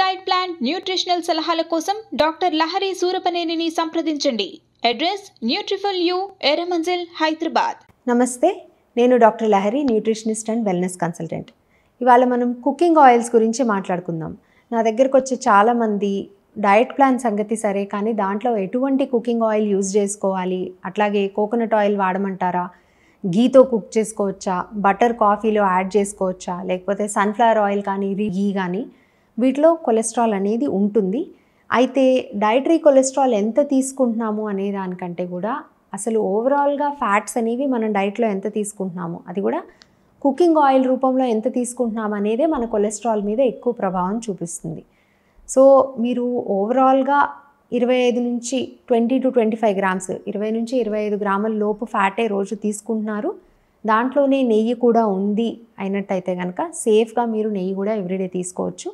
diet plan nutritional సలహాల కోసం doctor Lahari సూరపనేనిని సంప్రదించండి అడ్రస్ న్యూట్రిఫల్ యూ ఎరమంజిల్ హైదరాబాద్ నమస్తే నేను doctor Lahari nutritionist and wellness consultant ఇవాళ మనం కుకింగ్ ఆయిల్స్ గురించి మాట్లాడుకుందాం నా దగ్గరకు వచ్చే చాలామంది డయట్ ప్లాన్ సంగతి సరే కానీ దాంట్లో ఎటువంటి కుకింగ్ ఆయిల్ యూజ్ చేసుకోవాలి అట్లాగే కోకోనట్ ఆయిల్ వాడమంటారా గీతో కుక్ చేసుకోవచ్చా బటర్ కాఫీలో యాడ్ చేసుకోవచ్చా లేకపోతే సన్ఫ్లవర్ ఆయిల్ కానీ ఘీ కానీ వీటిలో కొలెస్ట్రాల్ అనేది ఉంటుంది అయితే డైటరీ కొలెస్ట్రాల్ ఎంత తీసుకుంటున్నాము అనే దానికంటే కూడా అసలు ఓవరాల్గా ఫ్యాట్స్ అనేవి మనం డైట్లో ఎంత తీసుకుంటున్నాము అది కూడా కుకింగ్ ఆయిల్ రూపంలో ఎంత తీసుకుంటున్నాము అనేదే మన కొలెస్ట్రాల్ మీద ఎక్కువ ప్రభావం చూపిస్తుంది సో మీరు ఓవరాల్గా ఇరవై ఐదు నుంచి twenty to twenty five grams ఇరవై నుంచి ఇరవై ఐదు గ్రాముల లోపు ఫ్యాటే రోజు తీసుకుంటున్నారు దాంట్లోనే నెయ్యి కూడా ఉంది అయినట్టయితే కనుక సేఫ్గా మీరు నెయ్యి కూడా ఎవ్రీడే తీసుకోవచ్చు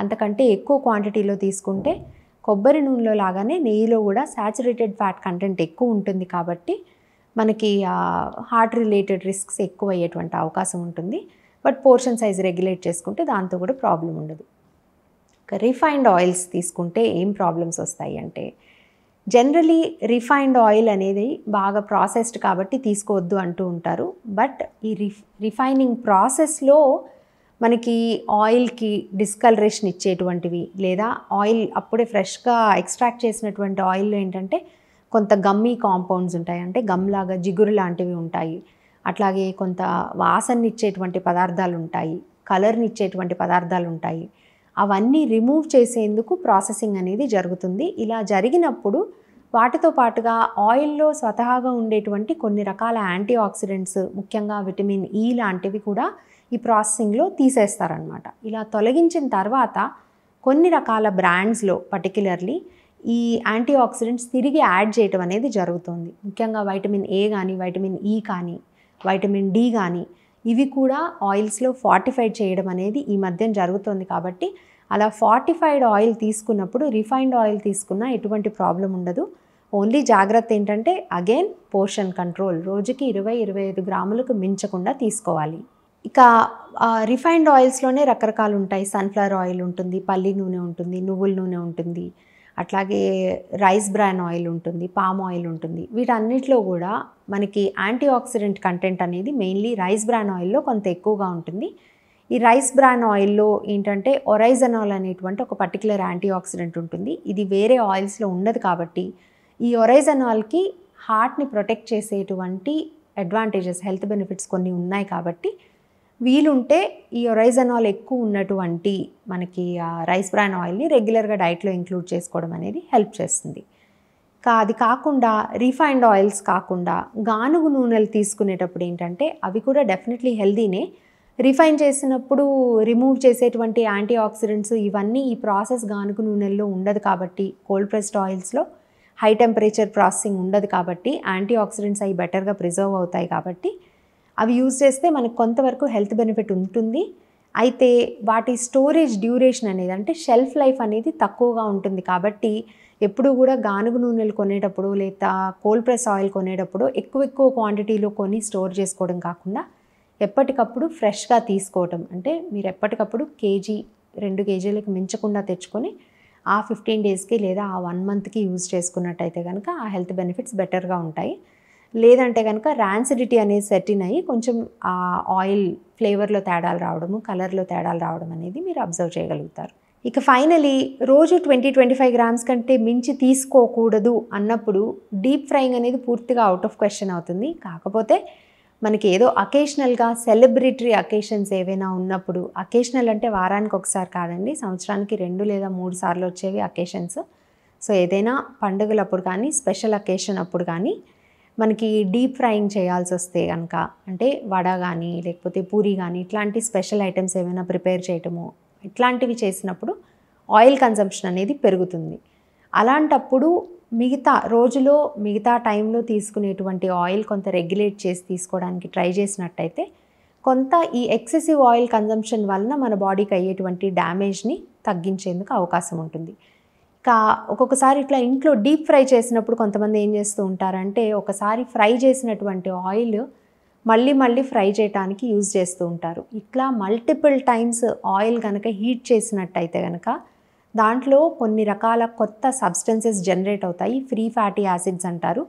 అంతకంటే ఎక్కువ క్వాంటిటీలో తీసుకుంటే కొబ్బరి నూనెలో లాగానే నెయ్యిలో కూడా శాచురేటెడ్ ఫ్యాట్ కంటెంట్ ఎక్కువ ఉంటుంది కాబట్టి మనకి హార్ట్ రిలేటెడ్ రిస్క్స్ ఎక్కువ అయ్యేటువంటి అవకాశం ఉంటుంది బట్ పోర్షన్ సైజ్ రెగ్యులేట్ చేసుకుంటే దాంతో కూడా ప్రాబ్లం ఉండదు రిఫైన్డ్ ఆయిల్స్ తీసుకుంటే ఏం ప్రాబ్లమ్స్ వస్తాయి అంటే జనరలీ రిఫైన్డ్ ఆయిల్ అనేది బాగా ప్రాసెస్డ్ కాబట్టి తీసుకోవద్దు అంటూ ఉంటారు బట్ ఈ రిఫైనింగ్ ప్రాసెస్లో మనకి ఆయిల్కి డిస్కలరేషన్ ఇచ్చేటువంటివి లేదా ఆయిల్ అప్పుడే ఫ్రెష్గా ఎక్స్ట్రాక్ట్ చేసినటువంటి ఆయిల్లో ఏంటంటే కొంత గమ్మీ కాంపౌండ్స్ ఉంటాయి అంటే గమ్ లాగా జిగురు లాంటివి ఉంటాయి అట్లాగే కొంత వాసననిచ్చేటువంటి పదార్థాలు ఉంటాయి కలర్నిచ్చేటువంటి పదార్థాలు ఉంటాయి అవన్నీ రిమూవ్ చేసేందుకు ప్రాసెసింగ్ అనేది జరుగుతుంది ఇలా జరిగినప్పుడు వాటితో పాటుగా ఆయిల్లో స్వతహాగా ఉండేటువంటి కొన్ని రకాల యాంటీ ఆక్సిడెంట్స్ ముఖ్యంగా విటమిన్ ఈ e లాంటివి కూడా ఈ ప్రాసెసింగ్లో తీసేస్తారనమాట ఇలా తొలగించిన తర్వాత కొన్ని రకాల బ్రాండ్స్లో పర్టికులర్లీ ఈ యాంటీ ఆక్సిడెంట్స్ తిరిగి యాడ్ చేయటం అనేది జరుగుతుంది ముఖ్యంగా వైటమిన్ ఏ కానీ వైటమిన్ ఈ కానీ వైటమిన్ డి కానీ ఇవి కూడా ఆయిల్స్లో ఫార్టిఫైడ్ చేయడం అనేది ఈ మధ్య జరుగుతుంది కాబట్టి అలా ఫార్టిఫైడ్ ఆయిల్ తీసుకున్నప్పుడు రిఫైన్డ్ ఆయిల్ తీసుకున్నా ఎటువంటి ప్రాబ్లం ఉండదు ఓన్లీ జాగ్రత్త ఏంటంటే అగైన్ పోర్షన్ కంట్రోల్ రోజుకి ఇరవై ఇరవై ఐదు గ్రాములకు మించకుండా తీసుకోవాలి ఇక రిఫైన్డ్ ఆయిల్స్లోనే రకరకాలు ఉంటాయి సన్ఫ్లవర్ ఆయిల్ ఉంటుంది పల్లి నూనె ఉంటుంది నువ్వుల నూనె ఉంటుంది అట్లాగే రైస్ బ్రాన్ ఆయిల్ ఉంటుంది పామ్ ఆయిల్ ఉంటుంది వీటన్నిటిలో కూడా మనకి యాంటీ ఆక్సిడెంట్ కంటెంట్ అనేది మెయిన్లీ రైస్ బ్రాన్ ఆయిల్లో కొంత ఎక్కువగా ఉంటుంది ఈ రైస్ బ్రాన్ ఆయిల్లో ఏంటంటే ఒరైజనాల్ అనేటువంటి ఒక పర్టికులర్ యాంటీ ఆక్సిడెంట్ ఉంటుంది ఇది వేరే ఆయిల్స్లో ఉండదు కాబట్టి ఈ ఒరైజనాల్కి హార్ట్ని ప్రొటెక్ట్ చేసేటువంటి అడ్వాంటేజెస్ హెల్త్ బెనిఫిట్స్ కొన్ని ఉన్నాయి కాబట్టి వీలుంటే ఈ రైజనాల్ ఎక్కువ ఉన్నటువంటి మనకి రైస్ బ్రాన్ ఆయిల్ని రెగ్యులర్గా డైట్లో ఇంక్లూడ్ చేసుకోవడం అనేది హెల్ప్ చేస్తుంది కా అది కాకుండా రిఫైన్డ్ ఆయిల్స్ కాకుండా గానుగు నూనెలు తీసుకునేటప్పుడు ఏంటంటే అవి కూడా డెఫినెట్లీ హెల్దీనే రిఫైన్ చేసినప్పుడు రిమూవ్ చేసేటువంటి యాంటీ ఆక్సిడెంట్స్ ఇవన్నీ ఈ ప్రాసెస్ గానుగు నూనెల్లో ఉండదు కాబట్టి కోల్డ్ ప్రెస్డ్ ఆయిల్స్లో హై టెంపరేచర్ ప్రాసెసింగ్ ఉండదు కాబట్టి యాంటీ ఆక్సిడెంట్స్ అవి బెటర్గా ప్రిజర్వ్ అవుతాయి కాబట్టి అవి యూజ్ చేస్తే మనకు కొంతవరకు హెల్త్ బెనిఫిట్ ఉంటుంది అయితే వాటి స్టోరేజ్ డ్యూరేషన్ అనేది అంటే షెల్ఫ్ లైఫ్ అనేది తక్కువగా ఉంటుంది కాబట్టి ఎప్పుడు కూడా గానుగు నూనెలు కొనేటప్పుడు లేదా కోల్డ్ ప్రెస్ ఆయిల్ కొనేటప్పుడు ఎక్కువ ఎక్కువ క్వాంటిటీలో కొని స్టోర్ చేసుకోవడం కాకుండా ఎప్పటికప్పుడు ఫ్రెష్గా తీసుకోవటం అంటే మీరు ఎప్పటికప్పుడు కేజీ రెండు కేజీలకు మించకుండా తెచ్చుకొని ఆ ఫిఫ్టీన్ డేస్కి లేదా ఆ వన్ మంత్కి యూజ్ చేసుకున్నట్టయితే కనుక ఆ హెల్త్ బెనిఫిట్స్ బెటర్గా ఉంటాయి లేదంటే కనుక ర్యాన్సిడిటీ అనేది సెటిన్ అయ్యి కొంచెం ఆయిల్ ఫ్లేవర్లో తేడాలు రావడము కలర్లో తేడాలు రావడం అనేది మీరు అబ్జర్వ్ చేయగలుగుతారు ఇక ఫైనలీ రోజు ట్వంటీ ట్వంటీ ఫైవ్ గ్రామ్స్ కంటే మించి తీసుకోకూడదు అన్నప్పుడు డీప్ ఫ్రైయింగ్ అనేది పూర్తిగా అవుట్ ఆఫ్ క్వశ్చన్ అవుతుంది కాకపోతే మనకి ఏదో అకేషనల్గా సెలబ్రిటరీ అకేషన్స్ ఏవైనా ఉన్నప్పుడు అకేషనల్ అంటే వారానికి ఒకసారి కాదండి సంవత్సరానికి రెండు లేదా మూడు సార్లు వచ్చేవి అకేషన్స్ సో ఏదైనా పండుగలప్పుడు కానీ స్పెషల్ అకేషన్ అప్పుడు కానీ మనకి డీప్ ఫ్రైయింగ్ చేయాల్సి వస్తే కనుక అంటే వడ కానీ లేకపోతే పూరి కానీ ఇట్లాంటి స్పెషల్ ఐటమ్స్ ఏమైనా ప్రిపేర్ చేయటము ఇట్లాంటివి చేసినప్పుడు ఆయిల్ కన్సంప్షన్ అనేది పెరుగుతుంది అలాంటప్పుడు మిగతా రోజులో మిగతా టైంలో తీసుకునేటువంటి ఆయిల్ కొంత రెగ్యులేట్ చేసి తీసుకోవడానికి ట్రై చేసినట్టయితే కొంత ఈ ఎక్సెసివ్ ఆయిల్ కన్జంప్షన్ వలన మన బాడీకి అయ్యేటువంటి డ్యామేజ్ని తగ్గించేందుకు అవకాశం ఉంటుంది కా ఒక్కొక్కసారి ఇట్లా ఇంట్లో డీప్ ఫ్రై చేసినప్పుడు కొంతమంది ఏం చేస్తూ ఉంటారంటే ఒకసారి ఫ్రై చేసినటువంటి ఆయిల్ మళ్ళీ మళ్ళీ ఫ్రై చేయడానికి యూజ్ చేస్తూ ఉంటారు ఇట్లా మల్టిపుల్ టైమ్స్ ఆయిల్ కనుక హీట్ చేసినట్టయితే కనుక దాంట్లో కొన్ని రకాల కొత్త సబ్స్టెన్సెస్ జనరేట్ అవుతాయి ఫ్రీ ఫ్యాటీ యాసిడ్స్ అంటారు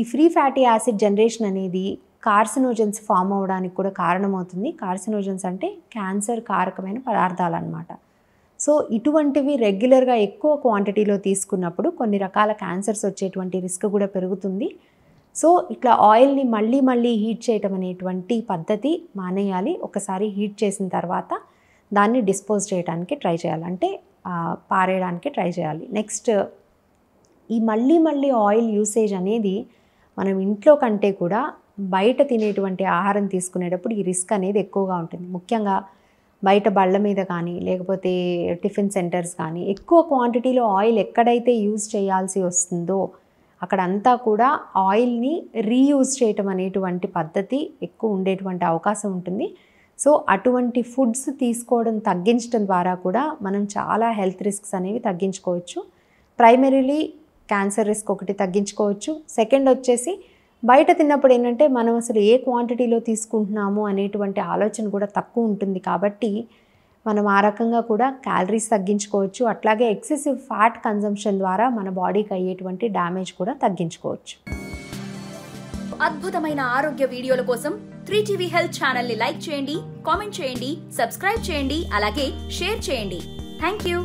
ఈ ఫ్రీ ఫ్యాటీ యాసిడ్ జనరేషన్ అనేది కార్సినోజన్స్ ఫామ్ అవడానికి కూడా కారణమవుతుంది కార్సినోజన్స్ అంటే క్యాన్సర్ కారకమైన పదార్థాలు అనమాట సో ఇటువంటివి రెగ్యులర్గా ఎక్కువ క్వాంటిటీలో తీసుకున్నప్పుడు కొన్ని రకాల క్యాన్సర్స్ వచ్చేటువంటి రిస్క్ కూడా పెరుగుతుంది సో ఇట్లా ఆయిల్ని మళ్ళీ మళ్ళీ హీట్ చేయటం అనేటువంటి పద్ధతి మానేయాలి ఒకసారి హీట్ చేసిన తర్వాత దాన్ని డిస్పోజ్ చేయడానికి ట్రై చేయాలి అంటే పారేయడానికి ట్రై చేయాలి నెక్స్ట్ ఈ మళ్ళీ మళ్ళీ ఆయిల్ యూసేజ్ అనేది మనం ఇంట్లో కంటే కూడా బయట తినేటువంటి ఆహారం తీసుకునేటప్పుడు ఈ రిస్క్ అనేది ఎక్కువగా ఉంటుంది ముఖ్యంగా బయట బళ్ళ మీద కానీ లేకపోతే టిఫిన్ సెంటర్స్ కానీ ఎక్కువ క్వాంటిటీలో ఆయిల్ ఎక్కడైతే యూజ్ చేయాల్సి వస్తుందో అక్కడంతా కూడా ఆయిల్ని రీయూజ్ చేయటం అనేటువంటి పద్ధతి ఎక్కువ ఉండేటువంటి అవకాశం ఉంటుంది సో అటువంటి ఫుడ్స్ తీసుకోవడం తగ్గించడం ద్వారా కూడా మనం చాలా హెల్త్ రిస్క్స్ అనేవి తగ్గించుకోవచ్చు ప్రైమరీలీ క్యాన్సర్ రిస్క్ ఒకటి తగ్గించుకోవచ్చు సెకండ్ వచ్చేసి బయట తిన్నప్పుడు ఏంటంటే మనం అసలు ఏ క్వాంటిటీలో తీసుకుంటున్నాము అనేటువంటి ఆలోచన కూడా తక్కువ ఉంటుంది కాబట్టి మనం ఆ రకంగా కూడా క్యాలరీస్ తగ్గించుకోవచ్చు అట్లాగే ఎక్సెసివ్ ఫ్యాట్ కన్జంప్షన్ ద్వారా మన బాడీకి అయ్యేటువంటి డ్యామేజ్ కూడా తగ్గించుకోవచ్చు అద్భుతమైన ఆరోగ్య వీడియోల కోసం త్రీ టీవీ హెల్త్ ఛానల్ని లైక్ చేయండి కామెంట్ చేయండి సబ్స్క్రైబ్ చేయండి అలాగే షేర్ చేయండి థ్యాంక్ యూ